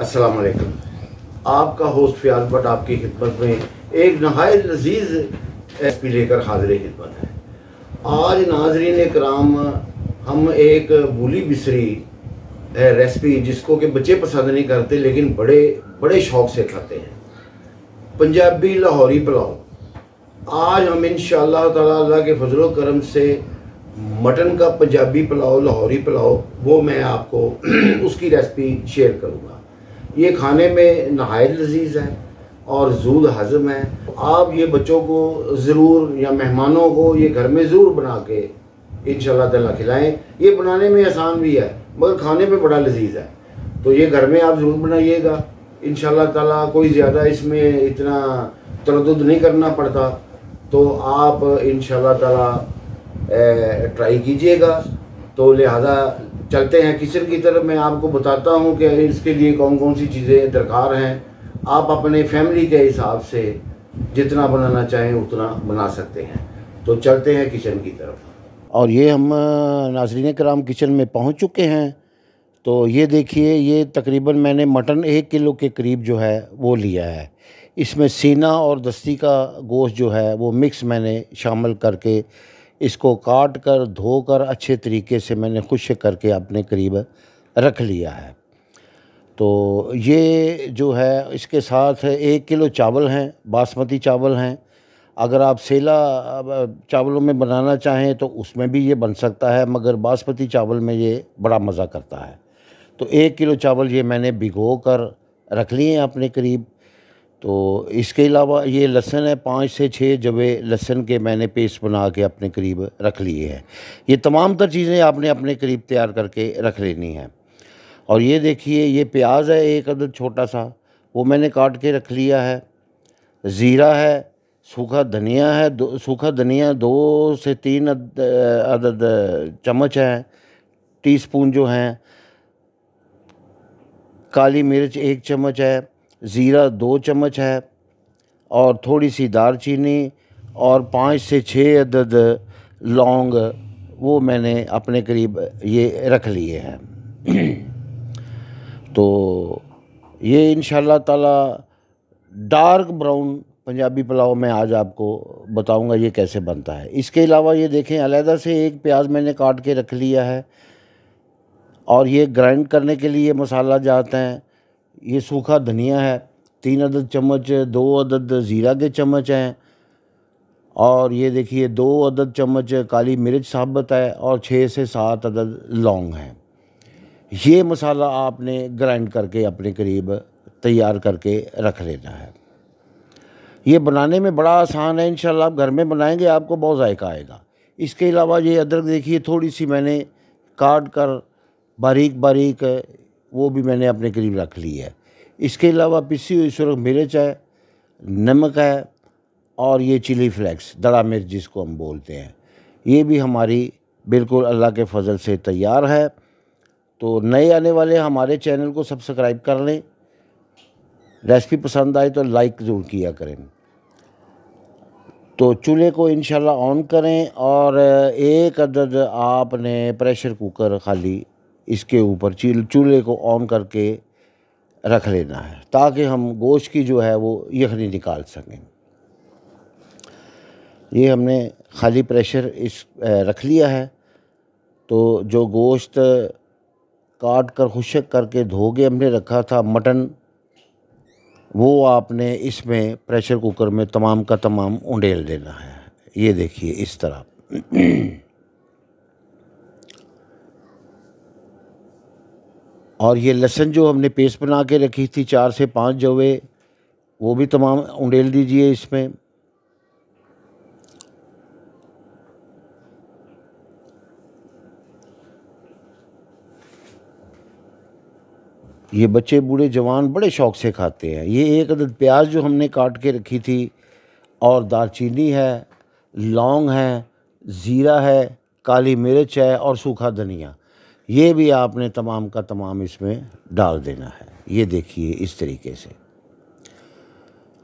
अस्सलाम वालेकुम आपका होस्ट फयाज बट आपकी खिदमत में एक नहाय लजीज पी लेकर हाजिर खिदमत है आज नाजरीन कराम हम एक बूली बिसरी रेसिपी जिसको कि बच्चे पसंद नहीं करते लेकिन बड़े बड़े शौक से खाते हैं पंजाबी लाहौरी पुलाव आज हम इन तला के फजलो करम से मटन का पंजाबी पुलाव लाहौरी पुलाव वो मैं आपको उसकी रेसिपी शेयर करूँगा ये खाने में नहायत लजीज है और जूद हजम है आप ये बच्चों को ज़रूर या मेहमानों को ये घर में ज़रूर बना के इन तला खिलाएँ ये बनाने में आसान भी है मगर खाने में बड़ा लजीज है तो ये घर में आप ज़रूर बनाइएगा इन ताला कोई ज़्यादा इसमें इतना तरद नहीं करना पड़ता तो आप इन ताला ट्राई कीजिएगा तो लिहाजा चलते हैं किचन की तरफ मैं आपको बताता हूँ कि इसके लिए कौन कौन सी चीज़ें दरकार हैं आप अपने फैमिली के हिसाब से जितना बनाना चाहें उतना बना सकते हैं तो चलते हैं किचन की तरफ और ये हम नाजरीन कराम किचन में पहुँच चुके हैं तो ये देखिए ये तकरीबन मैंने मटन एक किलो के करीब जो है वो लिया है इसमें सीना और दस्ती का गोश्त जो है वो मिक्स मैंने शामिल करके इसको काट कर धोकर अच्छे तरीके से मैंने खुश करके अपने करीब रख लिया है तो ये जो है इसके साथ एक किलो चावल हैं बासमती चावल हैं अगर आप सेला चावलों में बनाना चाहें तो उसमें भी ये बन सकता है मगर बासमती चावल में ये बड़ा मज़ा करता है तो एक किलो चावल ये मैंने भिगो कर रख लिए हैं अपने करीब तो इसके अलावा ये लहसन है पाँच से छः जबे लहसन के मैंने पेस्ट बना के अपने करीब रख लिए हैं ये तमाम तर चीज़ें आपने अपने करीब तैयार करके रख लेनी है और ये देखिए ये प्याज है एक अदर छोटा सा वो मैंने काट के रख लिया है ज़ीरा है सूखा धनिया है दो सूखा धनिया दो से तीन अद, अदद चम्मच है स्पून जो हैं काली मिर्च एक चम्मच है ज़ीरा दो चम्मच है और थोड़ी सी दार चीनी और पाँच से छः अदद लौंग वो मैंने अपने करीब ये रख लिए हैं तो ये इन ताला डार्क ब्राउन पंजाबी पुलाव में आज आपको बताऊंगा ये कैसे बनता है इसके अलावा ये देखें अलहदा से एक प्याज मैंने काट के रख लिया है और ये ग्राइंड करने के लिए मसाला जाते हैं ये सूखा धनिया है तीन अदद चम्मच दो अदद ज़ीरा के चम्मच हैं और ये देखिए दो अदद चम्मच काली मिर्च साबत है और छः से सात अदद लौंग हैं ये मसाला आपने ग्राइंड करके अपने करीब तैयार करके रख लेना है ये बनाने में बड़ा आसान है इन आप घर में बनाएंगे आपको बहुत ज़ायका आएगा इसके अलावा ये अदरक देखिए थोड़ी सी मैंने काट कर बारीक बारीक वो भी मैंने अपने करीब रख ली है इसके अलावा पिसी हुई सुरख मिर्च है नमक है और ये चिली फ्लेक्स दड़ा मिर्च जिसको हम बोलते हैं ये भी हमारी बिल्कुल अल्लाह के फजल से तैयार है तो नए आने वाले हमारे चैनल को सब्सक्राइब कर लें रेसिपी पसंद आए तो लाइक ज़रूर किया करें तो चूल्हे को इनशाला ऑन करें और एक अदद आपने प्रेशर कुकर खाली इसके ऊपर चूल्हे को ऑन करके रख लेना है ताकि हम गोश्त की जो है वो यखनी निकाल सकें ये हमने खाली प्रेशर इस रख लिया है तो जो गोश्त काट कर खुशक करके धो के हमने रखा था मटन वो आपने इसमें प्रेशर कुकर में तमाम का तमाम उंडेल देना है ये देखिए इस तरह और ये लहसन जो हमने पेस्ट बना के रखी थी चार से पाँच जवे वो भी तमाम उंडेल दीजिए इसमें ये बच्चे बूढ़े जवान बड़े शौक से खाते हैं ये एक अदद प्याज जो हमने काट के रखी थी और दालचीनी है लौंग है ज़ीरा है काली मिर्च है और सूखा धनिया ये भी आपने तमाम का तमाम इसमें डाल देना है ये देखिए इस तरीके से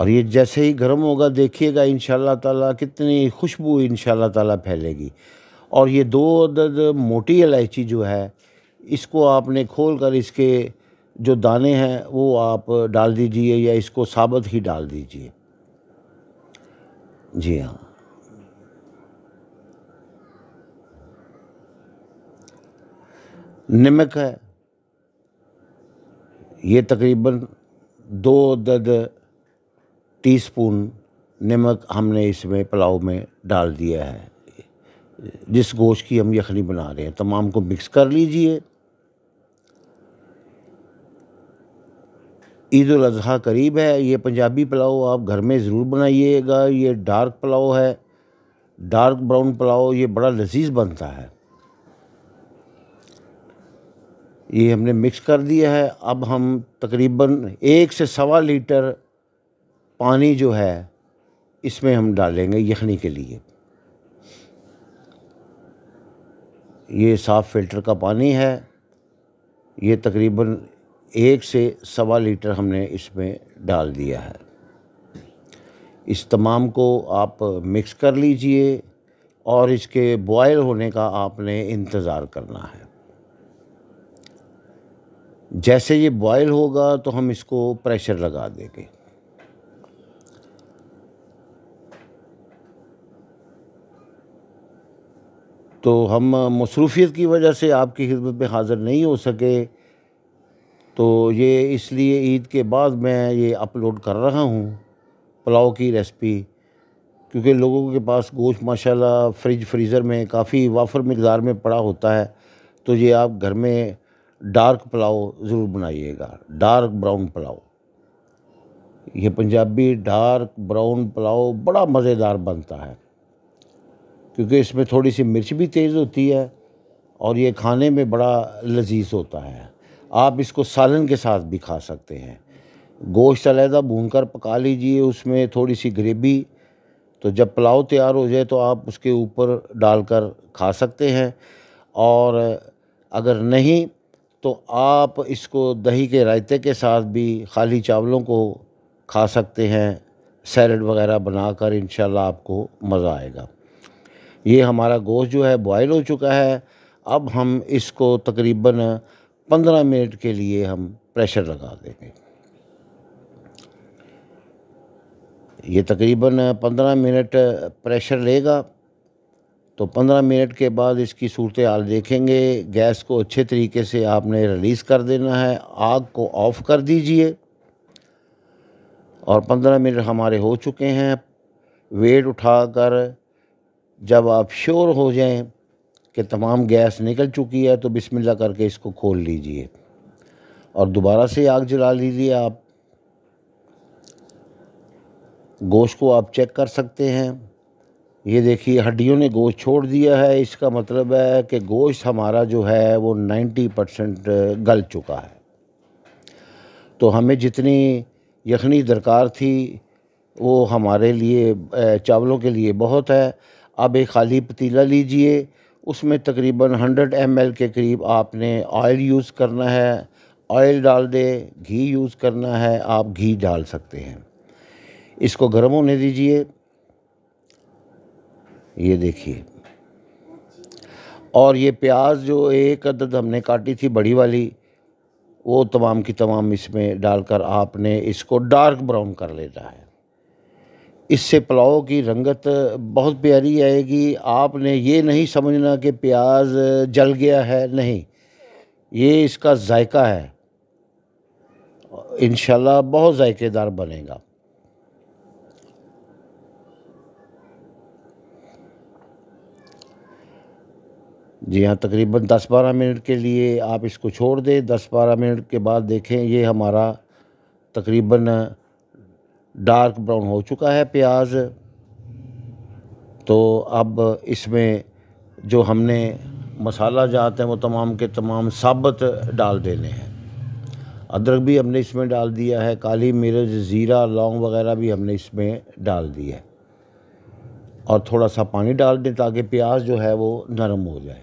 और ये जैसे ही गर्म होगा देखिएगा इन ताला कितनी खुशबू इन ताला फैलेगी और ये दो अदद मोटी इलायची जो है इसको आपने खोल कर इसके जो दाने हैं वो आप डाल दीजिए या इसको साबत ही डाल दीजिए जी हाँ नमक है ये तकरीबन दो दद टीस्पून नमक हमने इसमें पुलाव में डाल दिया है जिस गोश्त की हम यखनी बना रहे हैं तमाम को मिक्स कर लीजिए ईद अजहा करीब है ये पंजाबी पुलाव आप घर में ज़रूर बनाइएगा ये डार्क पुलाव है डार्क ब्राउन पुलाव ये बड़ा लजीज बनता है ये हमने मिक्स कर दिया है अब हम तकरीबन एक से सवा लीटर पानी जो है इसमें हम डालेंगे यखनी के लिए ये साफ़ फ़िल्टर का पानी है ये तकरीबन एक से सवा लीटर हमने इसमें डाल दिया है इस तमाम को आप मिक्स कर लीजिए और इसके बॉयल होने का आपने इंतज़ार करना है जैसे ये बॉयल होगा तो हम इसको प्रेशर लगा देंगे तो हम मसरूफियत की वजह से आपकी खिदमत में हाज़िर नहीं हो सके तो ये इसलिए ईद के बाद मैं ये अपलोड कर रहा हूँ पुलाव की रेसिपी क्योंकि लोगों के पास गोश्त माशाल्लाह फ्रिज फ्रीज़र में काफ़ी वाफर मकदार में पड़ा होता है तो ये आप घर में डार्क पुलाव ज़रूर बनाइएगा डार्क ब्राउन पुलाव ये पंजाबी डार्क ब्राउन पुलाव बड़ा मज़ेदार बनता है क्योंकि इसमें थोड़ी सी मिर्च भी तेज़ होती है और ये खाने में बड़ा लजीज होता है आप इसको सालन के साथ भी खा सकते हैं गोश्त अलहदा भून कर पका लीजिए उसमें थोड़ी सी ग्रेवी तो जब पुलाव तैयार हो जाए तो आप उसके ऊपर डालकर खा सकते हैं और अगर नहीं तो आप इसको दही के रायते के साथ भी खाली चावलों को खा सकते हैं सैलड वगैरह बनाकर इन आपको मज़ा आएगा ये हमारा गोश्त जो है बॉयल हो चुका है अब हम इसको तकरीबन पंद्रह मिनट के लिए हम प्रेशर लगा देंगे ये तकरीबन पंद्रह मिनट प्रेशर लेगा तो 15 मिनट के बाद इसकी सूरत हाल देखेंगे गैस को अच्छे तरीके से आपने रिलीज़ कर देना है आग को ऑफ़ कर दीजिए और 15 मिनट हमारे हो चुके हैं वेट उठाकर जब आप श्योर हो जाएं कि तमाम गैस निकल चुकी है तो बिस्मिल्लाह करके इसको खोल लीजिए और दोबारा से आग जला लीजिए आप गोश्त को आप चेक कर सकते हैं ये देखिए हड्डियों ने गोश्त छोड़ दिया है इसका मतलब है कि गोश्त हमारा जो है वो 90 परसेंट गल चुका है तो हमें जितनी यखनी दरकार थी वो हमारे लिए चावलों के लिए बहुत है अब एक खाली पतीला लीजिए उसमें तकरीबन 100 एम के करीब आपने ऑयल यूज़ करना है ऑयल डाल दे घी यूज़ करना है आप घी डाल सकते हैं इसको गर्म होने दीजिए ये देखिए और ये प्याज जो एक अदद हमने काटी थी बड़ी वाली वो तमाम की तमाम इसमें डालकर आपने इसको डार्क ब्राउन कर लेना है इससे पुलाव की रंगत बहुत प्यारी आएगी आपने ये नहीं समझना कि प्याज जल गया है नहीं ये इसका जायका है इन बहुत ज़ायकेदार बनेगा जी हाँ तकरीबन 10-12 मिनट के लिए आप इसको छोड़ दें 10-12 मिनट के बाद देखें ये हमारा तकरीबन डार्क ब्राउन हो चुका है प्याज तो अब इसमें जो हमने मसाला जात हैं वो तमाम के तमाम साबत डाल देने हैं अदरक भी हमने इसमें डाल दिया है काली मिर्च ज़ीरा लौंग वगैरह भी हमने इसमें डाल दिया है और थोड़ा सा पानी डाल दें ताकि प्याज जो है वो नरम हो जाए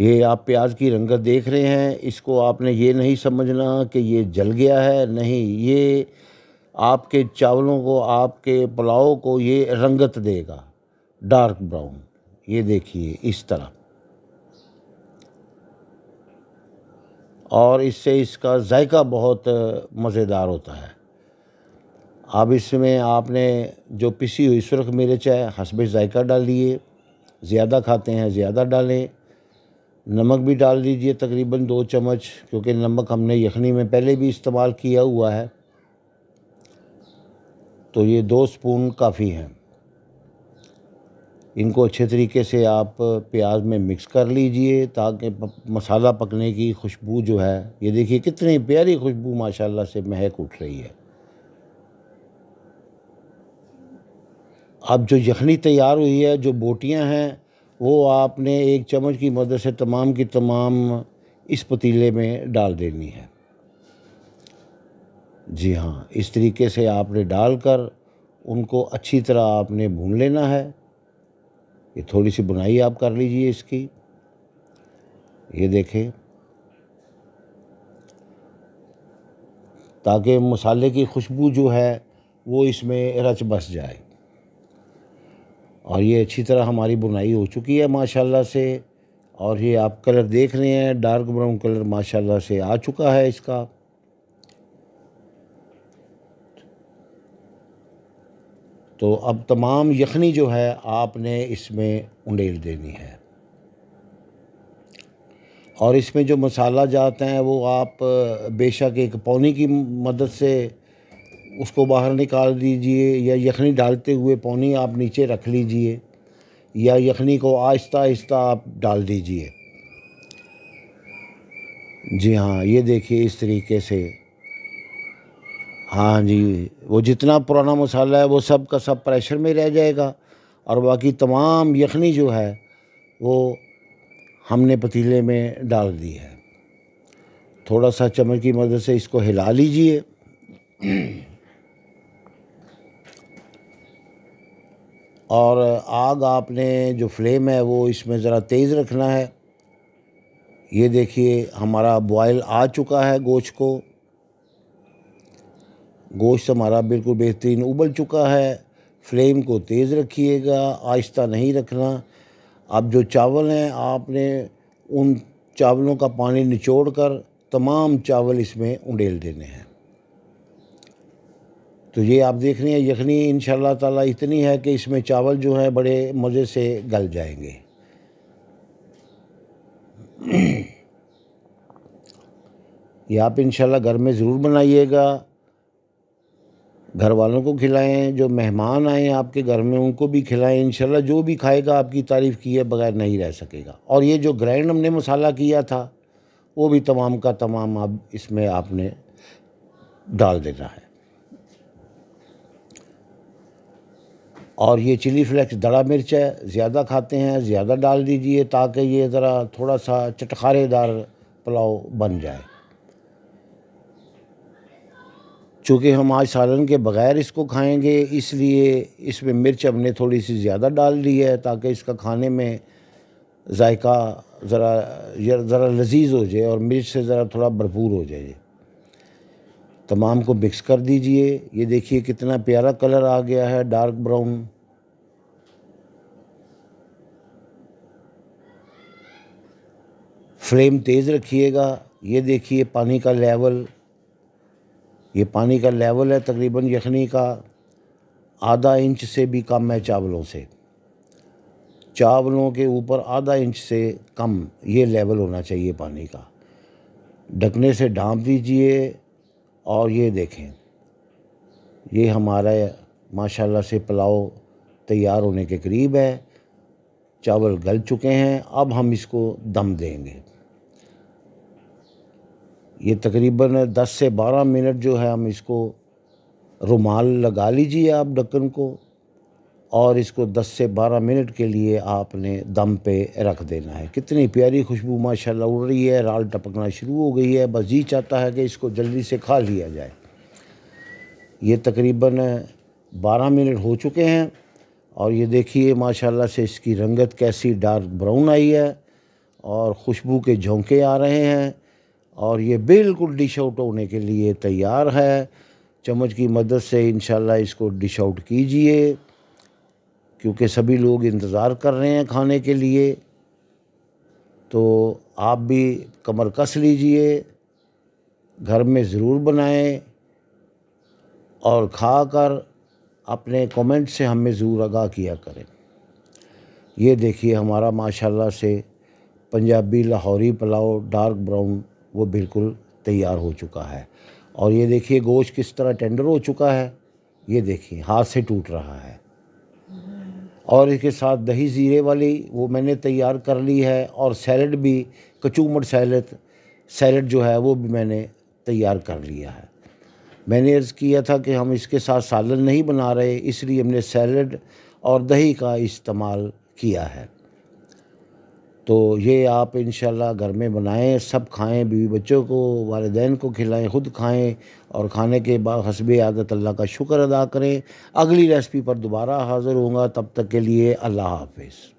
ये आप प्याज की रंगत देख रहे हैं इसको आपने ये नहीं समझना कि ये जल गया है नहीं ये आपके चावलों को आपके पुलाव को ये रंगत देगा डार्क ब्राउन ये देखिए इस तरह और इससे इसका जायका बहुत मज़ेदार होता है अब इसमें आपने जो पिसी हुई सुरख मिर्च है हसबे जायका डाल दिए ज़्यादा खाते हैं ज़्यादा डालें नमक भी डाल दीजिए तकरीबन दो चम्मच क्योंकि नमक हमने यखनी में पहले भी इस्तेमाल किया हुआ है तो ये दो स्पून काफ़ी हैं इनको अच्छे तरीके से आप प्याज में मिक्स कर लीजिए ताकि मसाला पकने की खुशबू जो है ये देखिए कितनी प्यारी खुशबू माशाल्लाह से महक उठ रही है अब जो यखनी तैयार हुई है जो बोटियां हैं वो आपने एक चम्मच की मदद से तमाम की तमाम इस पतीले में डाल देनी है जी हाँ इस तरीके से आपने डालकर उनको अच्छी तरह आपने भून लेना है ये थोड़ी सी बुनाई आप कर लीजिए इसकी ये देखें ताकि मसाले की खुशबू जो है वो इसमें रच बस जाए और ये अच्छी तरह हमारी बुनाई हो चुकी है माशाल्लाह से और ये आप कलर देख रहे हैं डार्क ब्राउन कलर माशाल्लाह से आ चुका है इसका तो अब तमाम यखनी जो है आपने इसमें उंडेल देनी है और इसमें जो मसाला जाते हैं वो आप बेशक एक पौनी की मदद से उसको बाहर निकाल दीजिए या यखनी डालते हुए पानी आप नीचे रख लीजिए या यखनी को आहिस्ता आहिस्ता आप डाल दीजिए जी हाँ ये देखिए इस तरीके से हाँ जी वो जितना पुराना मसाला है वो सब का सब प्रेशर में रह जाएगा और बाकी तमाम यखनी जो है वो हमने पतीले में डाल दी है थोड़ा सा चम्मच की मदद से इसको हिला लीजिए और आग आपने जो फ्लेम है वो इसमें ज़रा तेज़ रखना है ये देखिए हमारा बॉयल आ चुका है गोश्त को गोश्त हमारा बिल्कुल बेहतरीन उबल चुका है फ्लेम को तेज़ रखिएगा आहिस्ता नहीं रखना अब जो चावल हैं आपने उन चावलों का पानी निचोड़ कर तमाम चावल इसमें उंडेल देने हैं तो ये आप देख रहे हैं यखनी इन ताला इतनी है कि इसमें चावल जो है बड़े मज़े से गल जाएंगे ये आप इन घर में ज़रूर बनाइएगा घर वालों को खिलाएं जो मेहमान आए आपके घर में उनको भी खिलाएं इन जो भी खाएगा आपकी तारीफ़ किए बगैर नहीं रह सकेगा और ये जो ग्राइंड हमने मसाला किया था वो भी तमाम का तमाम अब इसमें आपने डाल देना है और ये चिली फ्लेक्स दड़ा मिर्च है ज़्यादा खाते हैं ज़्यादा डाल दीजिए ताकि ये ज़रा थोड़ा सा चटखारेदार पुलाव बन जाए चूँकि हम आज सालन के बग़ैर इसको खाएंगे इसलिए इसमें मिर्च हमने थोड़ी सी ज़्यादा डाल दी है ताकि इसका खाने में जायका ज़रा ज़रा लजीज हो जाए और मिर्च से ज़रा थोड़ा भरपूर हो जाए तमाम को मिक्स कर दीजिए ये देखिए कितना प्यारा कलर आ गया है डार्क ब्राउन फ्लेम तेज़ रखिएगा ये देखिए पानी का लेवल ये पानी का लेवल है तकरीबन यखनी का आधा इंच से भी कम है चावलों से चावलों के ऊपर आधा इंच से कम ये लेवल होना चाहिए पानी का ढकने से ढांप दीजिए और ये देखें ये हमारा माशाल्लाह से पुलाव तैयार होने के करीब है चावल गल चुके हैं अब हम इसको दम देंगे ये तकरीबन 10 से 12 मिनट जो है हम इसको रुमाल लगा लीजिए आप ढक्कन को और इसको 10 से 12 मिनट के लिए आपने दम पे रख देना है कितनी प्यारी खुशबू माशाल्लाह उड़ रही है राल टपकना शुरू हो गई है बस जी चाहता है कि इसको जल्दी से खा लिया जाए ये तकरीबन 12 मिनट हो चुके हैं और ये देखिए माशाल्लाह से इसकी रंगत कैसी डार्क ब्राउन आई है और खुशबू के झोंके आ रहे हैं और ये बिल्कुल डिश आउट होने के लिए तैयार है चम्मच की मदद से इन इसको डिश आउट कीजिए क्योंकि सभी लोग इंतज़ार कर रहे हैं खाने के लिए तो आप भी कमर कस लीजिए घर में ज़रूर बनाएं और खा कर अपने कमेंट से हमें ज़रूर आगा किया करें ये देखिए हमारा माशाल्लाह से पंजाबी लाहौरी पुलाव डार्क ब्राउन वो बिल्कुल तैयार हो चुका है और ये देखिए गोश्त किस तरह टेंडर हो चुका है ये देखिए हाथ से टूट रहा है और इसके साथ दही ज़ीरे वाली वो मैंने तैयार कर ली है और सैलड भी कचूमट सैलड सैलड जो है वो भी मैंने तैयार कर लिया है मैंने अर्ज़ किया था कि हम इसके साथ सालन नहीं बना रहे इसलिए हमने सैलड और दही का इस्तेमाल किया है तो ये आप इन घर में बनाएं सब खाएं बीवी बच्चों को वालदेन को खिलाएं ख़ुद खाएं और खाने के बाद हसब आदत अल्लाह का शुक्र अदा करें अगली रेसिपी पर दोबारा हाज़िर होंगे तब तक के लिए अल्लाह हाफिज़